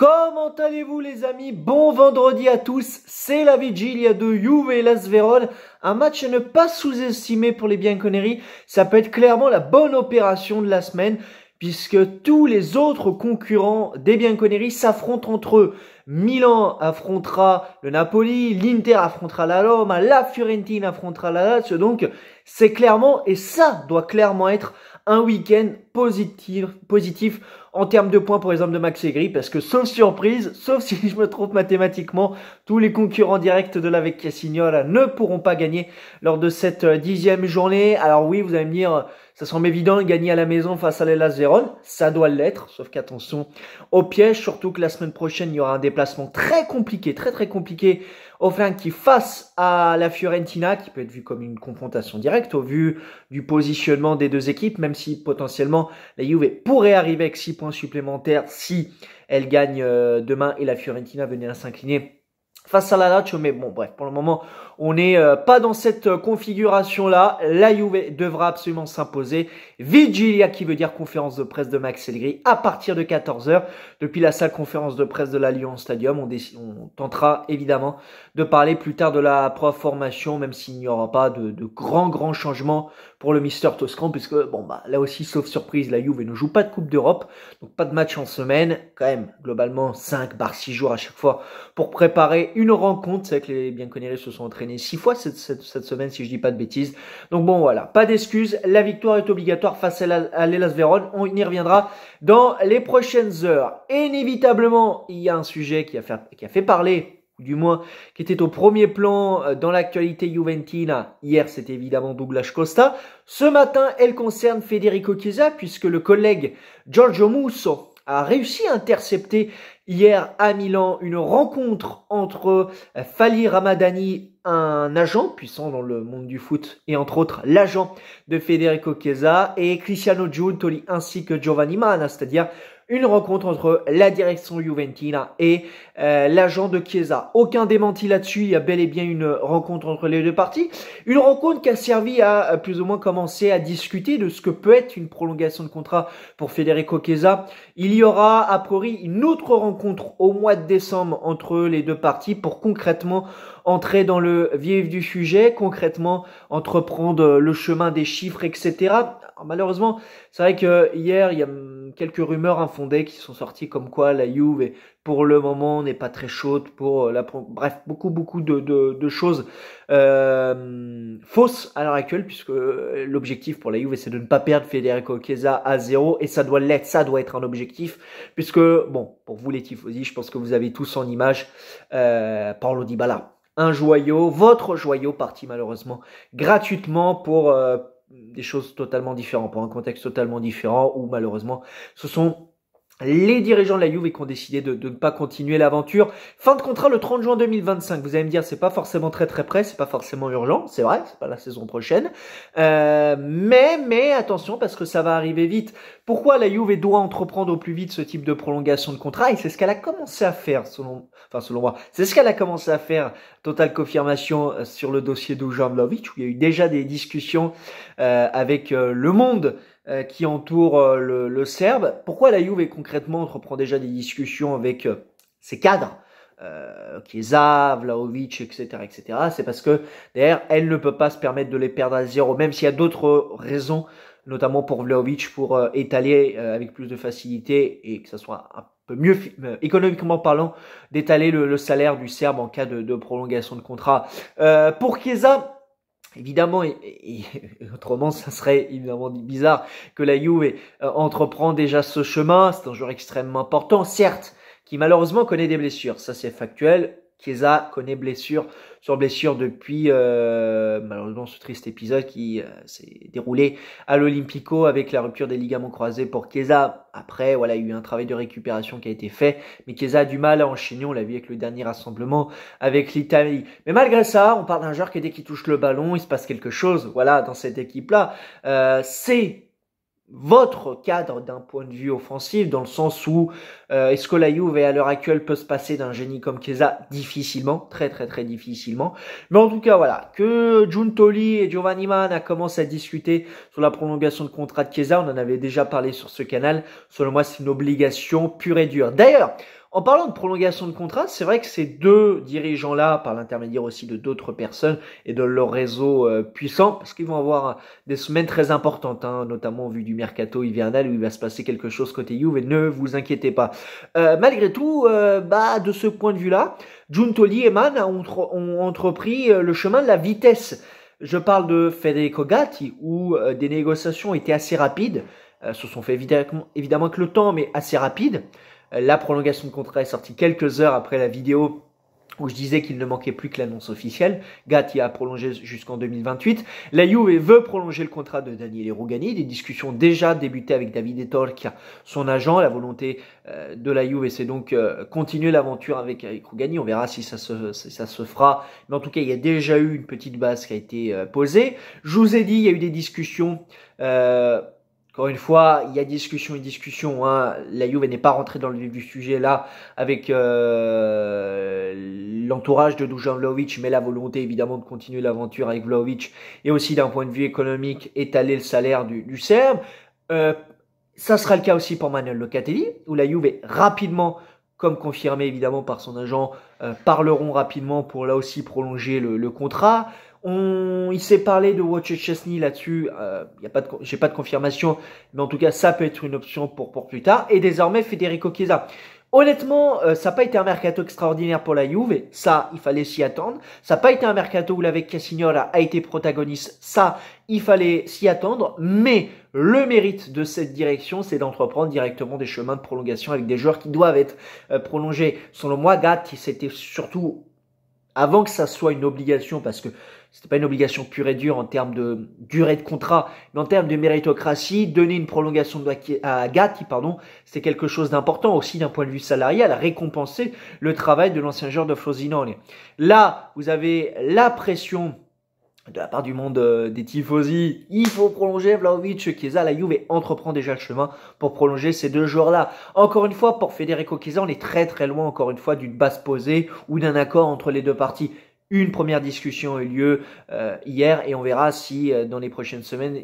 Comment allez-vous les amis Bon vendredi à tous, c'est la vigilia de Juve et Las un match à ne pas sous-estimer pour les bienconneries. ça peut être clairement la bonne opération de la semaine puisque tous les autres concurrents des bienconneries s'affrontent entre eux. Milan affrontera le Napoli, l'Inter affrontera la Roma, la Fiorentina affrontera la Lazio. Donc c'est clairement, et ça doit clairement être un week-end positif, positif en termes de points pour exemple, de Max Segri, parce que sans surprise, sauf si je me trompe mathématiquement, tous les concurrents directs de la Vecchia Signora ne pourront pas gagner lors de cette euh, dixième journée. Alors oui, vous allez me dire, ça semble évident, gagner à la maison face à l'Elas Vérone, ça doit l'être, sauf qu'attention au piège, surtout que la semaine prochaine, il y aura un déplacement très compliqué, très très compliqué au qui face à la Fiorentina, qui peut être vu comme une confrontation directe au vu du positionnement des deux équipes, même si potentiellement la Juve pourrait arriver avec six points supplémentaires si elle gagne euh, demain et la Fiorentina venait à s'incliner face à la Lazio. Mais bon, bref, pour le moment, on n'est euh, pas dans cette euh, configuration-là. La Juve devra absolument s'imposer. Vigilia, qui veut dire conférence de presse de Max Elgris à partir de 14h, depuis la salle conférence de presse de l'Alliance Stadium. On, tentera évidemment de parler plus tard de la pro formation, même s'il n'y aura pas de, grands, grands changements pour le Mister Toscan, puisque bon, bah, là aussi, sauf surprise, la Juve ne joue pas de Coupe d'Europe, donc pas de match en semaine. Quand même, globalement, 5 par 6 jours à chaque fois pour préparer une rencontre. C'est vrai que les bien Bianconeri se sont entraînés six fois cette, semaine, si je dis pas de bêtises. Donc bon, voilà, pas d'excuses. La victoire est obligatoire face à l'Elas Vérone. On y reviendra dans les prochaines heures. inévitablement, il y a un sujet qui a fait, qui a fait parler du moins qui était au premier plan euh, dans l'actualité Juventina. Hier, c'était évidemment Douglas Costa. Ce matin, elle concerne Federico Chiesa, puisque le collègue Giorgio Musso, a réussi à intercepter hier à Milan une rencontre entre euh, Fali Ramadani, un agent puissant dans le monde du foot, et entre autres l'agent de Federico Chiesa, et Cristiano Giuntoli ainsi que Giovanni Mana, c'est-à-dire une rencontre entre la direction Juventina et euh, l'agent de Chiesa. Aucun démenti là-dessus, il y a bel et bien une rencontre entre les deux parties. Une rencontre qui a servi à plus ou moins commencer à discuter de ce que peut être une prolongation de contrat pour Federico Chiesa. Il y aura a priori une autre rencontre au mois de décembre entre les deux parties pour concrètement entrer dans le vif du sujet, concrètement entreprendre le chemin des chiffres, etc. malheureusement, c'est vrai que hier, il y a quelques rumeurs infondées qui sont sorties comme quoi la Juve pour le moment n'est pas très chaude pour euh, la bref beaucoup beaucoup de, choses euh, fausses à l'heure actuelle puisque euh, l'objectif pour la Juve c'est de ne pas perdre Federico Chiesa à zéro et ça doit l'être ça doit être un objectif puisque bon pour vous les tifosi je pense que vous avez tous en image euh, Paulo Dybala un joyau votre joyau parti malheureusement gratuitement pour des choses totalement différentes, pour un contexte totalement différent, où malheureusement, ce sont les dirigeants de la Juve qui ont décidé de, ne pas continuer l'aventure. Fin de contrat le 30 juin 2025. Vous allez me dire, c'est pas forcément très très près, c'est pas forcément urgent, c'est vrai, c'est pas la saison prochaine. Euh, mais mais attention parce que ça va arriver vite. Pourquoi la Juve doit entreprendre au plus vite ce type de prolongation de contrat Et c'est ce qu'elle a commencé à faire, selon, enfin selon moi, c'est ce qu'elle a commencé à faire. Totale confirmation euh, sur le dossier d'Ujan Lovic, où il y a eu déjà des discussions euh, avec le Monde euh, qui entoure euh, le, le, Serbe. Pourquoi la Juve concrètement entreprend déjà des discussions avec euh, ses cadres euh, Chiesa, Vlaovic, etc., etc. C'est parce que d'ailleurs, elle ne peut pas se permettre de les perdre à zéro, même s'il y a d'autres raisons, notamment pour Vlaovic, pour étaler avec plus de facilité et que ça soit un peu mieux économiquement parlant d'étaler le, salaire du Serbe en cas de, de prolongation de contrat. pour Chiesa, Évidemment, et, autrement, ça serait évidemment bizarre que la Juve euh, entreprend déjà ce chemin. C'est un joueur extrêmement important, certes, qui malheureusement connaît des blessures. Ça, c'est factuel. Chiesa connaît blessure sur blessure depuis euh, malheureusement ce triste épisode qui euh, s'est déroulé à l'Olympico avec la rupture des ligaments croisés pour Chiesa. Après, voilà, il y a eu un travail de récupération qui a été fait, mais Chiesa a du mal à enchaîner, on l'a vu avec le dernier rassemblement avec l'Italie. Mais malgré ça, on parle d'un joueur qui dès qu'il touche le ballon, il se passe quelque chose, voilà, dans cette équipe-là. Euh, c'est votre cadre d'un point de vue offensif, dans le sens où euh, est-ce que à l'heure actuelle peut se passer d'un génie comme Keza Difficilement, très très très difficilement. Mais en tout cas voilà, que Jun Giuntoli et Giovanni Mann commencé à discuter sur la prolongation de contrat de Keza on en avait déjà parlé sur ce canal, selon moi c'est une obligation pure et dure. D'ailleurs, en parlant de prolongation de contrat, c'est vrai que ces deux dirigeants-là, par l'intermédiaire aussi de d'autres personnes et de leur réseau euh, puissant, parce qu'ils vont avoir des semaines très importantes, hein, notamment au vu du mercato hivernal où il va se passer quelque chose côté Juve, ne vous inquiétez pas. Euh, malgré tout, euh, bah, de ce point de vue-là, Giuntoli et Mann ont, ont entrepris euh, le chemin de la vitesse. Je parle de Federico Gatti, où des négociations étaient assez rapides, se sont fait évidemment, évidemment que le temps, mais assez rapides. Euh, la prolongation de contrat est sortie quelques heures après la vidéo où je disais qu'il ne manquait plus que l'annonce officielle. Gatti a prolongé jusqu'en 2028. La Juve veut prolonger le contrat de Daniele Rugani. Des discussions déjà débutées avec David qui a son agent. La volonté euh, de la Juve, c'est donc euh, continuer l'aventure avec, Rougani. On verra si ça, se, fera. Mais en tout cas, il y a déjà eu une petite base qui a été posée. Je vous ai dit, il y a eu des discussions... Encore une fois, il y a discussion et discussion. Hein. La Juve n'est pas rentrée dans le vif du sujet là avec euh, l'entourage de Dujan Vlaovic, mais la volonté évidemment de continuer l'aventure avec Vlaovic et aussi d'un point de vue économique étaler le salaire du, du Serbe. Euh, ça sera le cas aussi pour Manuel Locatelli, où la Juve est rapidement, comme confirmé évidemment par son agent, euh, parleront rapidement pour là aussi prolonger le contrat. On, il s'est parlé de Watch Chesney là-dessus. Euh, y a pas j'ai pas de confirmation, mais en tout cas, ça peut être une option pour pour plus tard. Et désormais, Federico Chiesa. Honnêtement, euh, ça n'a pas été un mercato extraordinaire pour la Juve, ça, il fallait s'y attendre. Ça n'a pas été un mercato où l'avec Cassignola a été protagoniste, ça, il fallait s'y attendre. Mais le mérite de cette direction, c'est d'entreprendre directement des chemins de prolongation avec des joueurs qui doivent être euh, prolongés. Selon moi, Gatti, c'était surtout avant que ça soit une obligation, parce que c'était pas une obligation pure et dure en termes de durée de contrat, mais en termes de méritocratie, donner une prolongation à Gatti, pardon, c'est quelque chose d'important aussi d'un point de vue salarial, récompenser le travail de l'ancien joueur de Frosinone. Là, vous avez la pression de la part du monde euh, des tifosi, il faut prolonger Vlaovic, Chiesa, la Juve entreprend déjà le chemin pour prolonger ces deux joueurs-là. Encore une fois, pour Federico Chiesa, on est très très loin encore une fois d'une base posée ou d'un accord entre les deux parties. Une première discussion a eu lieu euh, hier et on verra si euh, dans les prochaines semaines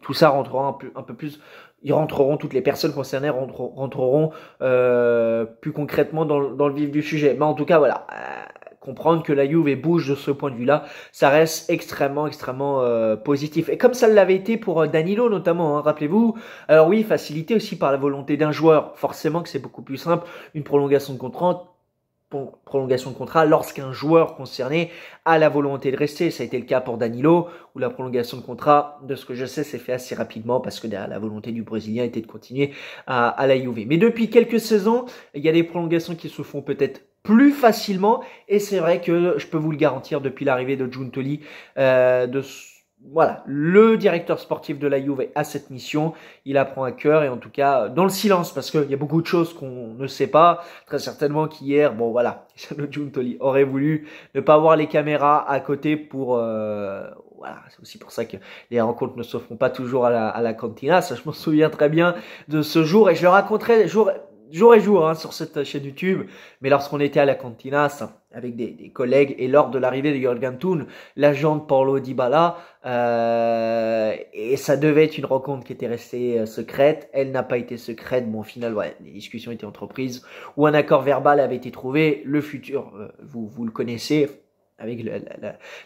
tout ça rentrera un peu, plus. Ils rentreront, toutes les personnes concernées rentreront, euh, plus concrètement dans, le vif du sujet. Mais en tout cas, voilà, comprendre que la Juve bouge de ce point de vue-là, ça reste extrêmement, extrêmement positif. Et comme ça l'avait été pour Danilo notamment, hein, rappelez-vous. Alors oui, facilité aussi par la volonté d'un joueur. Forcément que c'est beaucoup plus simple. Une prolongation de contrat, prolongation de contrat lorsqu'un joueur concerné a la volonté de rester. Ça a été le cas pour Danilo, où la prolongation de contrat, de ce que je sais, s'est fait assez rapidement parce que la volonté du Brésilien était de continuer à, à la Juve. Mais depuis quelques saisons, il y a des prolongations qui se font peut-être plus facilement et c'est vrai que je peux vous le garantir depuis l'arrivée de Giuntoli, euh, de voilà, le directeur sportif de la Juve a cette mission, il apprend à cœur et en tout cas euh, dans le silence parce qu'il y a beaucoup de choses qu'on ne sait pas. Très certainement qu'hier, bon voilà, Sano Giuntoli aurait voulu ne pas avoir les caméras à côté pour euh, voilà, c'est aussi pour ça que les rencontres ne se font pas toujours à la, à cantina. Ça, je m'en souviens très bien de ce jour et je le raconterai jour jour et jour hein, sur cette chaîne YouTube, mais lorsqu'on était à la Cantinas avec des, collègues et lors de l'arrivée de Jorgen l'agent de Paulo Dybala, euh, et ça devait être une rencontre qui était restée euh, secrète, elle n'a pas été secrète, bon au final, ouais, les discussions étaient entreprises, ou un accord verbal avait été trouvé, le futur, euh, vous, vous le connaissez, avec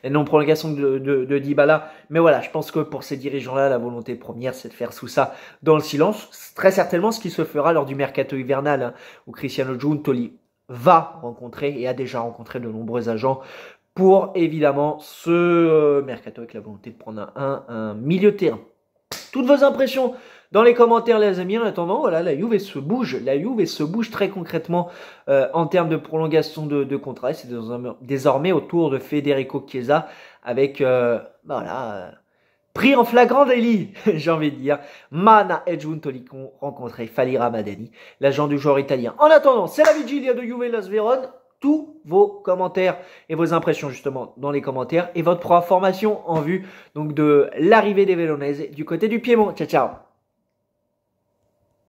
la, non-prolongation de, de, de, Dybala. Mais voilà, je pense que pour ces dirigeants-là, la volonté première, c'est de faire sous ça dans le silence. Très certainement ce qui se fera lors du mercato hivernal, hein, où Cristiano Giuntoli va rencontrer et a déjà rencontré de nombreux agents pour évidemment ce euh, mercato avec la volonté de prendre un, un milieu de terrain toutes vos impressions dans les commentaires les amis. En attendant, voilà, la Juve se bouge, la Juve se bouge très concrètement euh, en termes de prolongation de, de contrat. C'est désormais autour de Federico Chiesa avec euh, ben voilà. Euh, pris en flagrant délit, j'ai envie de dire. Mana et Tolicon rencontré Fali Ramadani, l'agent du joueur italien. En attendant, c'est la vigilia de Juve Las Verones tous vos commentaires et vos impressions justement dans les commentaires et votre formation en vue donc de l'arrivée des Vélonaises du côté du Piémont. Ciao ciao